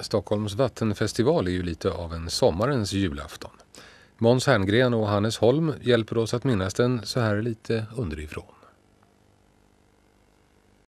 Stockholms vattenfestival är ju lite av en sommarens julafton. Måns Herngren och Hannes Holm hjälper oss att minnas den så här lite underifrån.